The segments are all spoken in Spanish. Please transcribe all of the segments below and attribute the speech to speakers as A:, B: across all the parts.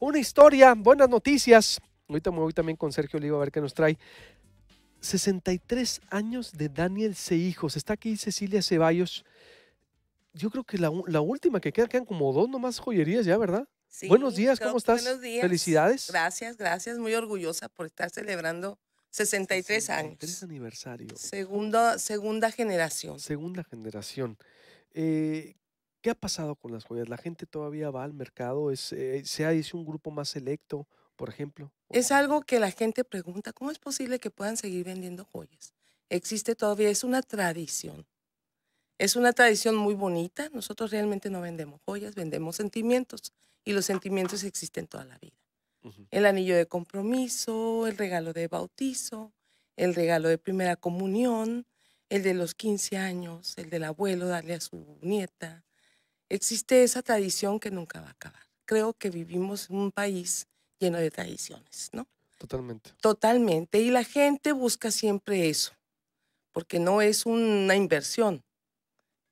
A: una historia, buenas noticias. Ahorita me voy también con Sergio Oliva a ver qué nos trae. 63 años de Daniel hijos. Está aquí Cecilia Ceballos. Yo creo que la, última que queda, quedan como dos nomás joyerías ya, ¿verdad? buenos días, ¿cómo estás? Buenos días. Felicidades.
B: Gracias, gracias. Muy orgullosa por estar celebrando 63, 63 años. aniversario. Segunda, segunda generación. Segunda generación.
A: Eh, ¿Qué ha pasado con las joyas? ¿La gente todavía va al mercado? ¿Es, eh, ¿Se ha hecho un grupo más selecto, por ejemplo?
B: Es algo que la gente pregunta, ¿cómo es posible que puedan seguir vendiendo joyas? Existe todavía, es una tradición. Es una tradición muy bonita. Nosotros realmente no vendemos joyas, vendemos sentimientos y los sentimientos existen toda la vida. El anillo de compromiso, el regalo de bautizo, el regalo de primera comunión, el de los 15 años, el del abuelo darle a su nieta, existe esa tradición que nunca va a acabar. Creo que vivimos en un país lleno de tradiciones, ¿no? Totalmente. Totalmente. Y la gente busca siempre eso, porque no es una inversión,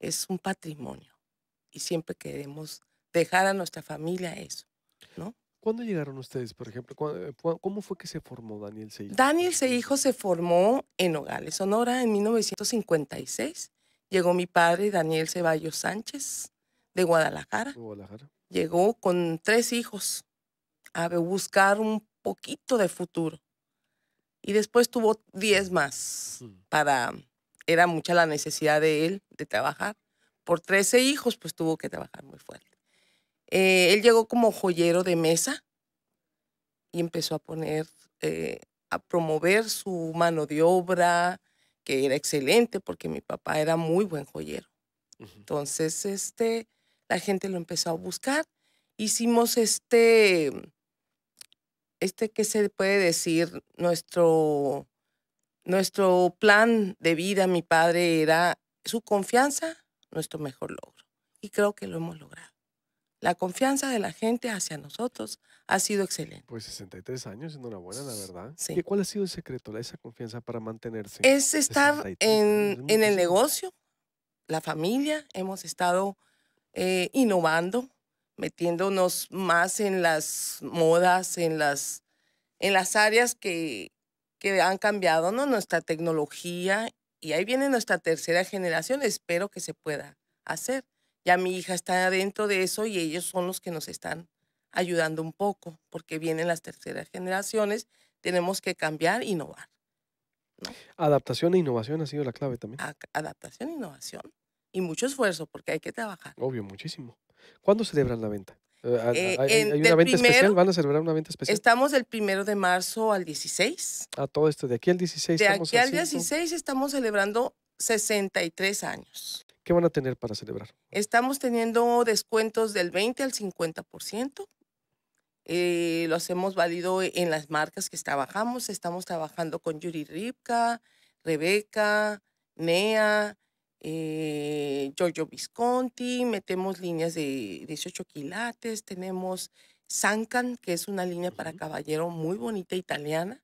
B: es un patrimonio. Y siempre queremos dejar a nuestra familia eso,
A: ¿no? ¿Cuándo llegaron ustedes, por ejemplo? Eh, ¿Cómo fue que se formó Daniel Seijo?
B: Daniel Seijo se formó en Nogales, Sonora, en 1956. Llegó mi padre, Daniel Ceballos Sánchez, de Guadalajara. Llegó con tres hijos a buscar un poquito de futuro. Y después tuvo diez más mm. para, era mucha la necesidad de él de trabajar. Por trece hijos, pues tuvo que trabajar muy fuerte. Eh, él llegó como joyero de mesa y empezó a poner, eh, a promover su mano de obra, que era excelente porque mi papá era muy buen joyero. Entonces, este, la gente lo empezó a buscar. Hicimos este, este, ¿qué se puede decir? Nuestro, nuestro plan de vida, mi padre, era su confianza, nuestro mejor logro. Y creo que lo hemos logrado. La confianza de la gente hacia nosotros ha sido excelente.
A: Pues 63 años, enhorabuena, la verdad. cuál ha sido el secreto, esa confianza para mantenerse? Es estar
B: en, en el negocio, la familia. Hemos estado eh, innovando, metiéndonos más en las modas, en las, en las áreas que, han cambiado ¿no? nuestra tecnología y ahí viene nuestra tercera generación, espero que se pueda hacer. Ya mi hija está adentro de eso y ellos son los que nos están ayudando un poco, porque vienen las terceras generaciones, tenemos que cambiar, innovar.
A: Adaptación e innovación ha sido la clave también.
B: adaptación e innovación y mucho esfuerzo porque hay que trabajar.
A: Obvio, muchísimo. ¿Cuándo celebran la venta? Eh, eh, ¿Hay, una venta especial? ¿Van a celebrar una venta especial?
B: Estamos del primero de marzo al 16.
A: a ah, todo esto, de aquí al 16. De aquí al 16
B: estamos celebrando 63 años.
A: ¿Qué van a tener para celebrar?
B: Estamos teniendo descuentos del 20 al 50%. Los eh, lo hacemos válido e, en las marcas que trabajamos. Estamos trabajando con Yuri Ripka, Rebeca, Nea, Giorgio eh, Visconti, metemos líneas de 18 quilates, tenemos Sancan, que es una línea para caballero muy bonita italiana,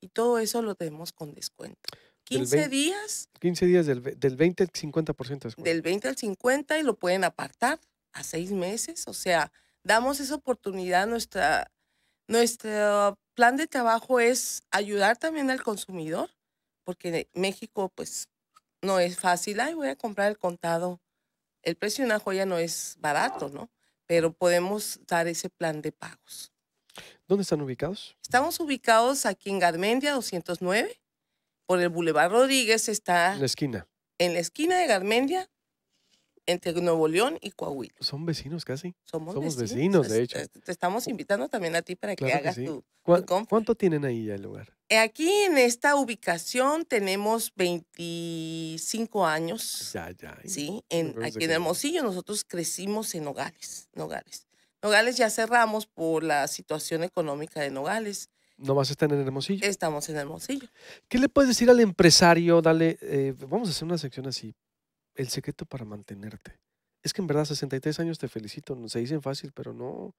B: y todo eso lo tenemos con descuento. 15 días.
A: 15 días del, 20 al 50%
B: Del 20 al 50 y lo pueden apartar a seis meses, o sea, damos esa oportunidad, nuestra, nuestro plan de trabajo es ayudar también al consumidor, porque México, pues no es fácil, ay, voy a comprar el contado. El precio de una joya no es barato, ¿no? Pero podemos dar ese plan de pagos.
A: ¿Dónde están ubicados?
B: Estamos ubicados aquí en Garmendia 209. Por el Boulevard Rodríguez está... En la esquina. En la esquina de Garmendia, entre Nuevo León y Coahuila. Son vecinos casi. Somos, vecinos, de hecho. Te estamos invitando también a ti para que hagas tu,
A: ¿Cuánto tienen ahí ya el lugar?
B: Eh, aquí en esta ubicación tenemos 25 años. Ya, ya. Sí, en, aquí en Hermosillo nosotros crecimos en Nogales, Nogales. Nogales ya cerramos por la situación económica de Nogales. ¿No más están en Hermosillo? Estamos en Hermosillo.
A: ¿Qué le puedes decir al empresario? Dale, eh, vamos a hacer una sección así. El secreto para mantenerte. Es que en verdad 63 años te felicito. Se dicen fácil, pero no.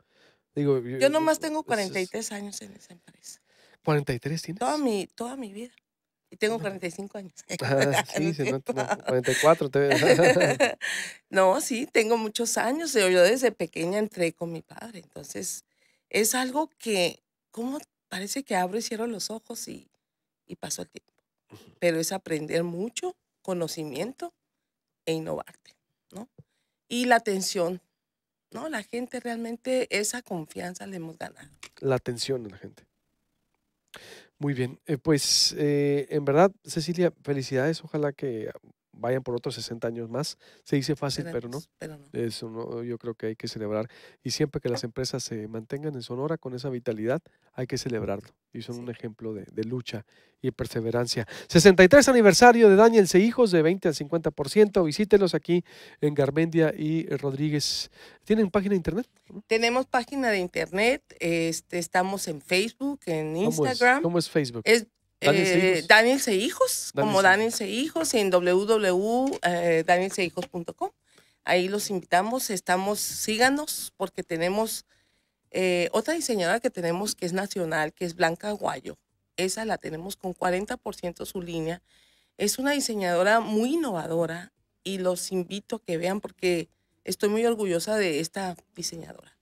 A: Digo, yo nomás
B: tengo 43 años en esa empresa.
A: ¿43 tienes? Toda mi,
B: toda mi vida. Y tengo 45 años. Ah, sí,
A: 44
B: no, sí, tengo muchos años. Yo, desde pequeña entré con mi padre. Entonces, es algo que, como parece que abro y cierro los ojos y, y paso el tiempo. Pero es aprender mucho, conocimiento e innovarte, ¿no? Y la atención, ¿no? La gente realmente esa confianza la hemos ganado.
A: La atención a la gente. Muy bien, eh, pues eh, en verdad, Cecilia, felicidades. Ojalá que vayan por otros 60 años más. Se dice fácil, pero, no. Eso no, yo creo que hay que celebrar. Y siempre que las ah. empresas se mantengan en Sonora con esa vitalidad, hay que celebrarlo. Y son un ejemplo de, lucha y perseverancia. 63 aniversario de Daniel Hijos, de 20 al 50%. visítenlos aquí en Garmendia y Rodríguez. ¿Tienen página de internet?
B: Tenemos página de internet. Este, estamos en Facebook, en Instagram. ¿Cómo es, ¿Cómo es Facebook? Es Daniel eh, Seijos. como Daniel Hijos en www.danielseijos.com. Eh, Ahí los invitamos, estamos, síganos porque tenemos eh, otra diseñadora que tenemos que es nacional, que es Blanca Guayo. Esa la tenemos con 40% su línea. Es una diseñadora muy innovadora y los invito a que vean porque estoy muy orgullosa de esta diseñadora.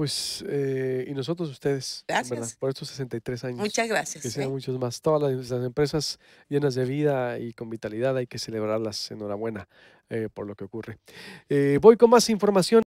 A: Pues, eh, y nosotros, ustedes, gracias. por estos 63 años. Muchas gracias. Que sean eh. muchos más. Todas las, empresas llenas de vida y con vitalidad hay que celebrarlas. Enhorabuena eh, por lo que ocurre. voy con más información.